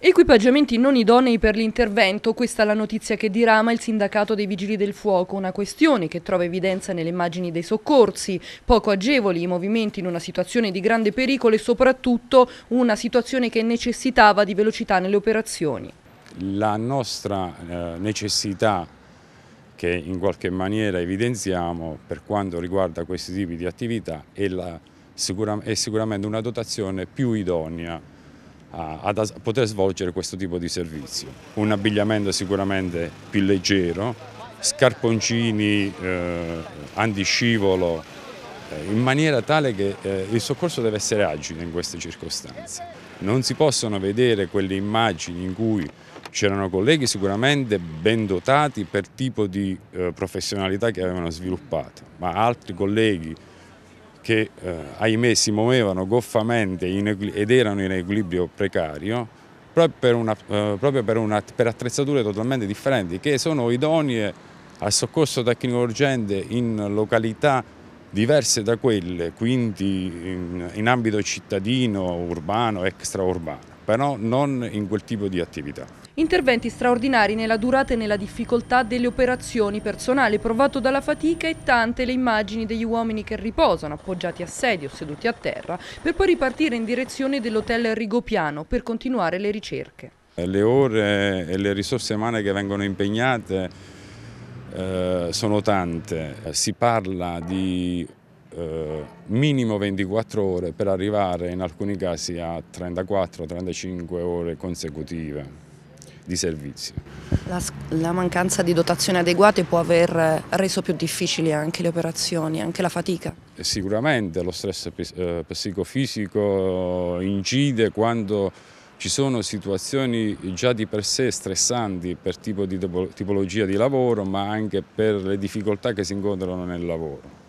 Equipaggiamenti non idonei per l'intervento, questa è la notizia che dirama il sindacato dei Vigili del Fuoco, una questione che trova evidenza nelle immagini dei soccorsi, poco agevoli i movimenti in una situazione di grande pericolo e soprattutto una situazione che necessitava di velocità nelle operazioni. La nostra eh, necessità che in qualche maniera evidenziamo per quanto riguarda questi tipi di attività è, la, è sicuramente una dotazione più idonea a, a, poter svolgere questo tipo di servizio. Un abbigliamento sicuramente più leggero, scarponcini, eh, antiscivolo, eh, in maniera tale che eh, il soccorso deve essere agile in queste circostanze. Non si possono vedere quelle immagini in cui c'erano colleghi sicuramente ben dotati per tipo di eh, professionalità che avevano sviluppato, ma altri colleghi che eh, ahimè si muovevano goffamente ed erano in equilibrio precario proprio, per, una, eh, proprio per, una, per, attrezzature totalmente differenti che sono idonee al soccorso tecnico urgente in località diverse da quelle, quindi in, in ambito cittadino, urbano, extraurbano però non in quel tipo di attività. Interventi straordinari nella durata e nella difficoltà delle operazioni, personale provato dalla fatica e tante le immagini degli uomini che riposano, appoggiati a sedio, seduti a terra, per poi ripartire in direzione dell'hotel Rigopiano per continuare le ricerche. Eh, le ore e le risorse umane che vengono impegnate eh, sono tante, si parla di eh, minimo 24 ore per arrivare in alcuni casi a 34-35 ore consecutive di servizio. La, la, mancanza di dotazioni adeguate può aver reso più difficili anche le operazioni, anche la fatica? Eh, sicuramente lo stress eh, psicofisico incide quando ci sono situazioni già di per sé stressanti per tipo di tipologia di lavoro ma anche per le difficoltà che si incontrano nel lavoro.